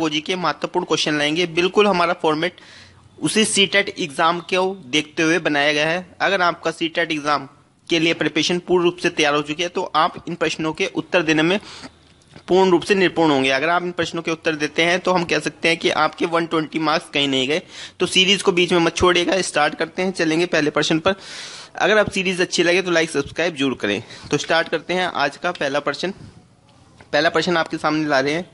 वो जी के महत्वपूर्ण क्वेश्चन लाएंगे बिल्कुल हमारा फॉर्मेट उसी सी टेट एग्जाम को देखते हुए बनाया गया है अगर आपका सी टेट एग्जाम के लिए प्रिपरेशन पूर्ण रूप से तैयार हो चुकी है तो आप इन प्रश्नों के उत्तर देने में पूर्ण रूप से निपुण होंगे अगर आप इन प्रश्नों के उत्तर देते हैं तो हम कह सकते हैं कि आपके 120 मार्क्स कहीं नहीं गए तो सीरीज को बीच में मत छोड़िएगा स्टार्ट करते हैं चलेंगे पहले प्रश्न पर अगर आप सीरीज अच्छी लगे तो लाइक सब्सक्राइब जरूर करें तो स्टार्ट करते हैं आज का पहला प्रश्न पहला प्रश्न आपके सामने ला रहे हैं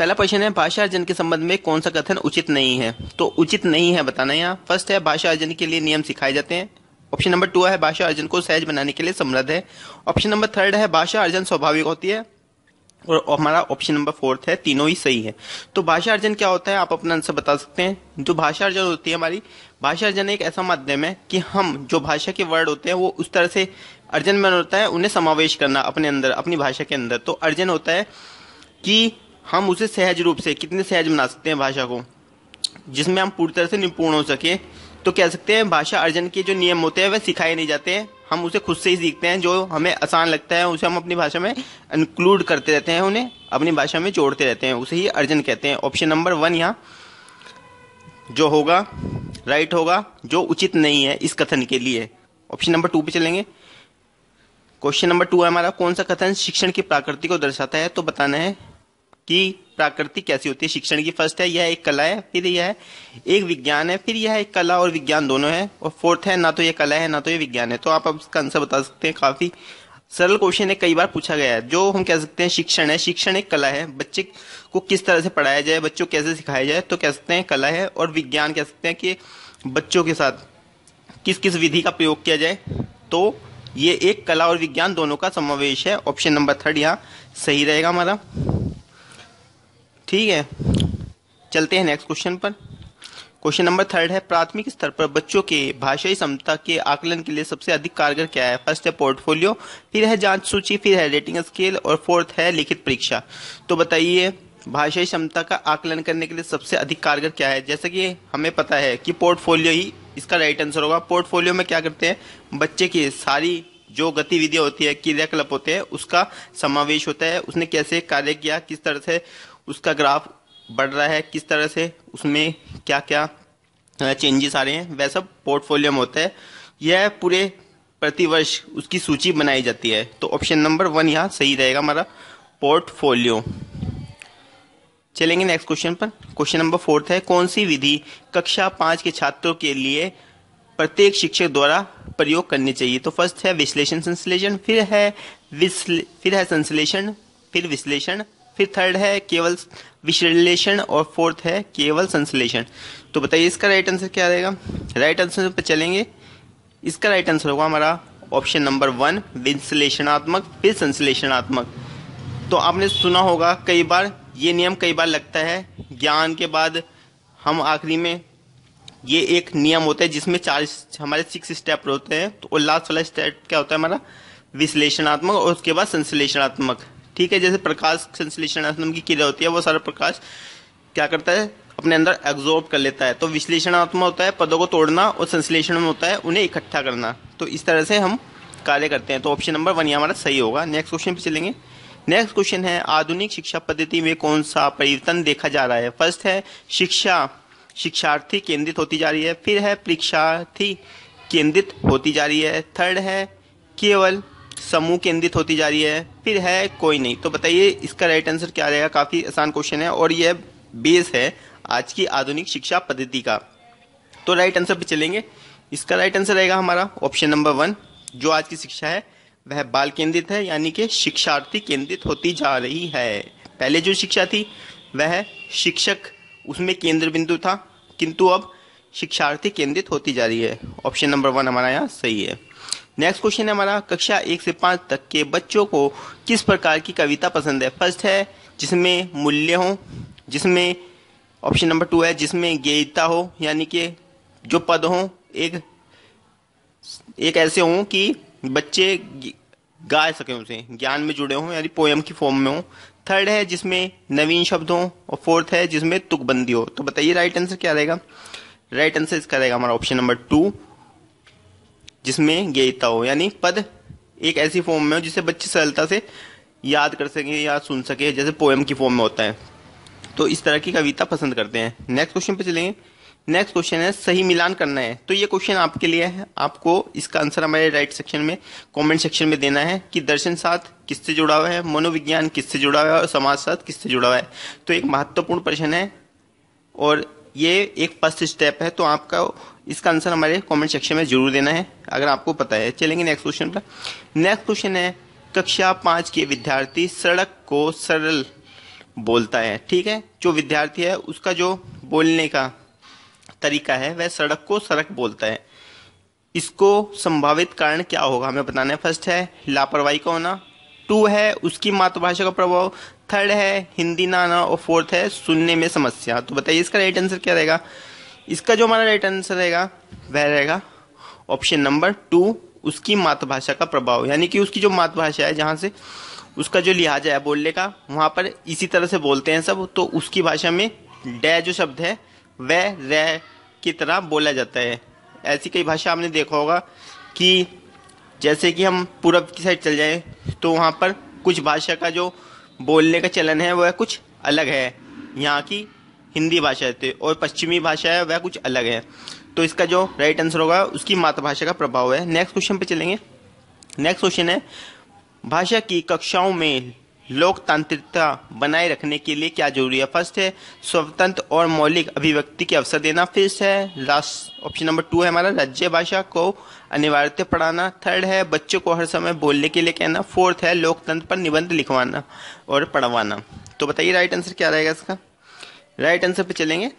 पहला क्वेश्चन है भाषा अर्जन के संबंध में कौन सा कथन उचित नहीं है तो उचित नहीं है बताना यहाँ फर्स्ट है भाषा अर्जन के लिए नियम सिखाए जाते हैं ऑप्शन नंबर टू है भाषा अर्जन को सहज बनाने के लिए समृद्ध है ऑप्शन नंबर थर्ड है भाषा अर्जन स्वाभाविक होती है और हमारा ऑप्शन नंबर फोर्थ है तीनों ही सही है तो भाषा अर्जन क्या होता है आप अपना आंसर बता सकते हैं जो भाषा अर्जन होती है हमारी भाषा अर्जन एक ऐसा माध्यम है कि हम जो भाषा के वर्ड होते हैं वो उस तरह से अर्जन में होता है उन्हें समावेश करना अपने अंदर अपनी भाषा के अंदर तो अर्जन होता है कि हम उसे सहज रूप से कितने सहज बना सकते हैं भाषा को जिसमें हम पूरी तरह से निपुण हो सके तो कह सकते हैं भाषा अर्जन के जो नियम होते हैं वह सिखाए नहीं जाते हैं हम उसे खुद से ही सीखते हैं जो हमें आसान लगता है उसे हम अपनी भाषा में इंक्लूड करते रहते हैं उन्हें अपनी भाषा में जोड़ते रहते हैं उसे ही अर्जन कहते हैं ऑप्शन नंबर वन यहाँ जो होगा राइट होगा जो उचित नहीं है इस कथन के लिए ऑप्शन नंबर टू पे चलेंगे क्वेश्चन नंबर टू है हमारा कौन सा कथन शिक्षण की प्राकृति को दर्शाता है तो बताना है कि प्राकृतिक कैसी होती है शिक्षण की फर्स्ट है यह एक कला है फिर यह है एक विज्ञान है फिर यह एक कला और विज्ञान दोनों है और फोर्थ है ना तो यह कला है ना तो यह विज्ञान है तो आप इसका आंसर बता सकते हैं काफी सरल क्वेश्चन है कई बार पूछा गया है जो हम कह सकते हैं शिक्षण है शिक्षण एक कला है बच्चे को किस तरह से पढ़ाया जाए बच्चों को कैसे सिखाया जाए तो कह सकते हैं कला है और विज्ञान कह सकते हैं कि बच्चों के साथ किस किस विधि का प्रयोग किया जाए तो ये एक कला और विज्ञान दोनों का समावेश है ऑप्शन नंबर थर्ड यहाँ सही रहेगा हमारा ठीक है चलते हैं नेक्स्ट क्वेश्चन पर क्वेश्चन नंबर थर्ड है प्राथमिक स्तर पर बच्चों के भाषाई क्षमता के आकलन के लिए सबसे अधिक कारगर क्या है फर्स्ट है पोर्टफोलियो फिर है जांच सूची फिर है रेटिंग स्केल और फोर्थ है लिखित परीक्षा तो बताइए भाषाई क्षमता का आकलन करने के लिए सबसे अधिक कारगर क्या है जैसे कि हमें पता है कि पोर्टफोलियो ही इसका राइट आंसर होगा पोर्टफोलियो में क्या करते हैं बच्चे की सारी जो गतिविधियां होती है क्रियाकलाप होते हैं उसका समावेश होता है उसने कैसे कार्य किया किस तरह से उसका ग्राफ बढ़ रहा है किस तरह से उसमें क्या क्या चेंजेस आ रहे हैं वैसा पोर्टफोलियम पोर्टफोलियो में होता है यह पूरे प्रतिवर्ष उसकी सूची बनाई जाती है तो ऑप्शन नंबर वन यहाँ सही रहेगा हमारा पोर्टफोलियो चलेंगे नेक्स्ट क्वेश्चन पर क्वेश्चन नंबर फोर्थ है कौन सी विधि कक्षा पांच के छात्रों के लिए प्रत्येक शिक्षक द्वारा प्रयोग करनी चाहिए तो फर्स्ट है विश्लेषण संश्लेषण फिर है विश्ले फिर है संश्लेषण फिर विश्लेषण फिर थर्ड है केवल विश्लेषण और फोर्थ है केवल संश्लेषण तो बताइए इसका राइट आंसर क्या रहेगा राइट आंसर पर चलेंगे इसका राइट आंसर होगा हमारा ऑप्शन नंबर वन विश्लेषणात्मक फिर संश्लेषणात्मक तो आपने सुना होगा कई बार ये नियम कई बार लगता है ज्ञान के बाद हम आखिरी में ये एक नियम होता है जिसमें चार हमारे सिक्स स्टेप होते हैं तो लास्ट वाला स्टेप क्या होता है हमारा विश्लेषणात्मक और उसके बाद संश्लेषणात्मक ठीक है जैसे प्रकाश संश्लेषण की क्रिया होती है वो सारा प्रकाश क्या करता है अपने अंदर एग्जॉर्ब कर लेता है तो विश्लेषणात्मक होता है पदों को तोड़ना और संश्लेषण में होता है उन्हें इकट्ठा करना तो इस तरह से हम कार्य करते हैं तो ऑप्शन नंबर वन ये हमारा सही होगा नेक्स्ट क्वेश्चन पे चलेंगे नेक्स्ट क्वेश्चन है आधुनिक शिक्षा पद्धति में कौन सा परिवर्तन देखा जा रहा है फर्स्ट है शिक्षा शिक्षार्थी केंद्रित होती जा रही है फिर है परीक्षार्थी केंद्रित होती जा रही है थर्ड है केवल समूह केंद्रित होती जा रही है फिर है कोई नहीं तो बताइए इसका राइट आंसर क्या रहेगा काफ़ी आसान क्वेश्चन है और यह बेस है आज की आधुनिक शिक्षा पद्धति का तो राइट आंसर पे चलेंगे इसका राइट आंसर रहेगा हमारा ऑप्शन नंबर वन जो आज की शिक्षा है वह बाल केंद्रित है यानी कि शिक्षार्थी केंद्रित होती जा रही है पहले जो शिक्षा थी वह शिक्षक उसमें केंद्र बिंदु था किंतु अब शिक्षार्थी केंद्रित होती जा रही है ऑप्शन नंबर वन हमारा यहाँ सही है नेक्स्ट क्वेश्चन है हमारा कक्षा एक से पांच तक के बच्चों को किस प्रकार की कविता पसंद है फर्स्ट है जिसमें मूल्य हो जिसमें ऑप्शन नंबर टू है जिसमें गेयता हो यानी कि जो पद हों एक एक ऐसे हों कि बच्चे गा सकें उसे ज्ञान में जुड़े हों यानी पोएम की फॉर्म में हो थर्ड है जिसमें नवीन शब्द हो और फोर्थ है जिसमें तुकबंदी हो तो बताइए राइट आंसर क्या रहेगा राइट आंसर इसका रहेगा हमारा ऑप्शन नंबर टू जिसमें गेयता हो यानी पद एक ऐसी फॉर्म में हो जिसे बच्चे सरलता से याद कर सके या सुन सके जैसे पोएम की फॉर्म में होता है तो इस तरह की कविता पसंद करते हैं नेक्स्ट क्वेश्चन पे चलेंगे नेक्स्ट क्वेश्चन है सही मिलान करना है तो ये क्वेश्चन आपके लिए है आपको इसका आंसर हमारे राइट सेक्शन में कमेंट सेक्शन में देना है कि दर्शन साथ किससे जुड़ा हुआ है मनोविज्ञान किससे जुड़ा हुआ है और समाज साथ किससे जुड़ा हुआ है तो एक महत्वपूर्ण प्रश्न है और ये एक फर्स्ट स्टेप है तो आपका इसका आंसर हमारे कमेंट सेक्शन में जरूर देना है अगर आपको पता है चलेंगे नेक्स्ट क्वेश्चन पर नेक्स्ट क्वेश्चन है कक्षा पांच के विद्यार्थी सड़क को सरल बोलता है ठीक है जो विद्यार्थी है उसका जो बोलने का तरीका है वह सड़क को सड़क बोलता है इसको संभावित कारण क्या होगा हमें बताना है फर्स्ट है लापरवाही का होना टू है उसकी मातृभाषा का प्रभाव थर्ड है हिंदी ना आना और फोर्थ है सुनने में समस्या तो बताइए इसका राइट आंसर क्या रहेगा इसका जो हमारा राइट आंसर रहेगा वह रहेगा ऑप्शन नंबर टू उसकी मातृभाषा का प्रभाव यानी कि उसकी जो मातृभाषा है जहाँ से उसका जो लिहाजा है बोलने का वहाँ पर इसी तरह से बोलते हैं सब तो उसकी भाषा में डे जो शब्द है वह रे की तरह बोला जाता है ऐसी कई भाषा आपने देखा होगा कि जैसे कि हम पूरब की साइड चल जाएं तो वहाँ पर कुछ भाषा का जो बोलने का चलन है वह कुछ अलग है यहाँ की हिंदी भाषा है तो, और पश्चिमी भाषा है वह कुछ अलग है तो इसका जो राइट आंसर होगा उसकी मातृभाषा का प्रभाव है नेक्स्ट क्वेश्चन पे चलेंगे नेक्स्ट क्वेश्चन है भाषा की कक्षाओं में लोकतांत्रिकता बनाए रखने के लिए क्या जरूरी है फर्स्ट है स्वतंत्र और मौलिक अभिव्यक्ति के अवसर देना फिर है लास्ट ऑप्शन नंबर टू है हमारा राज्य भाषा को अनिवार्य पढ़ाना थर्ड है बच्चों को हर समय बोलने के लिए कहना फोर्थ है लोकतंत्र पर निबंध लिखवाना और पढ़वाना तो बताइए राइट आंसर क्या रहेगा इसका राइट आंसर पे चलेंगे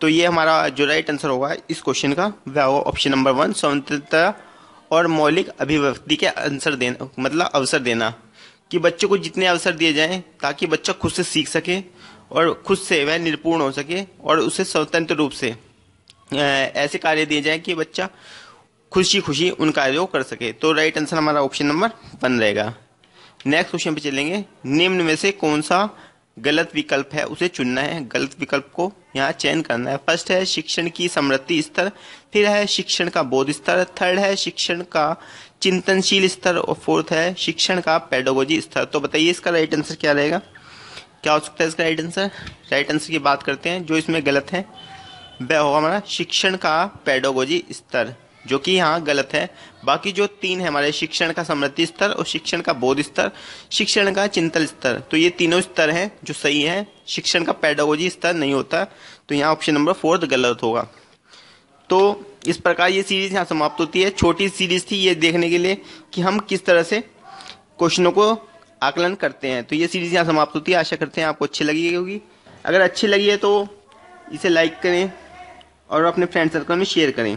तो ये हमारा जो राइट आंसर होगा इस क्वेश्चन का वह होगा ऑप्शन नंबर वन स्वतंत्रता और मौलिक अभिव्यक्ति के आंसर देना मतलब अवसर देना कि बच्चों को जितने अवसर दिए जाएं ताकि बच्चा खुद से सीख सके और खुद से वह निपूर्ण हो सके और उसे स्वतंत्र रूप से ऐसे कार्य दिए जाएं कि बच्चा खुशी खुशी उन कार्यों को कर सके तो राइट आंसर हमारा ऑप्शन नंबर वन रहेगा नेक्स्ट क्वेश्चन पे चलेंगे निम्न में से कौन सा गलत विकल्प है उसे चुनना है गलत विकल्प को यहाँ चयन करना है फर्स्ट है शिक्षण की समृद्धि स्तर फिर है शिक्षण का बोध स्तर थर्ड है शिक्षण का चिंतनशील स्तर और फोर्थ है शिक्षण का पेडोगोजी स्तर तो बताइए इसका राइट आंसर क्या रहेगा क्या हो सकता है इसका राइट आंसर राइट आंसर की बात करते हैं जो इसमें गलत है वह होगा हमारा शिक्षण का पेडोगोजी स्तर जो कि यहाँ गलत है बाकी जो तीन है हमारे शिक्षण का समृद्धि स्तर और शिक्षण का बोध स्तर शिक्षण का चिंतन स्तर तो ये तीनों स्तर हैं जो सही है शिक्षण का पैडागोजी स्तर नहीं होता तो यहाँ ऑप्शन नंबर फोर्थ गलत होगा तो इस प्रकार ये सीरीज यहाँ समाप्त होती है छोटी सीरीज थी ये देखने के लिए कि हम किस तरह से क्वेश्चनों को आकलन करते हैं तो ये सीरीज यहाँ समाप्त होती है आशा करते हैं आपको अच्छी लगी होगी अगर अच्छी लगी है तो इसे लाइक करें और अपने फ्रेंड सर्कल में शेयर करें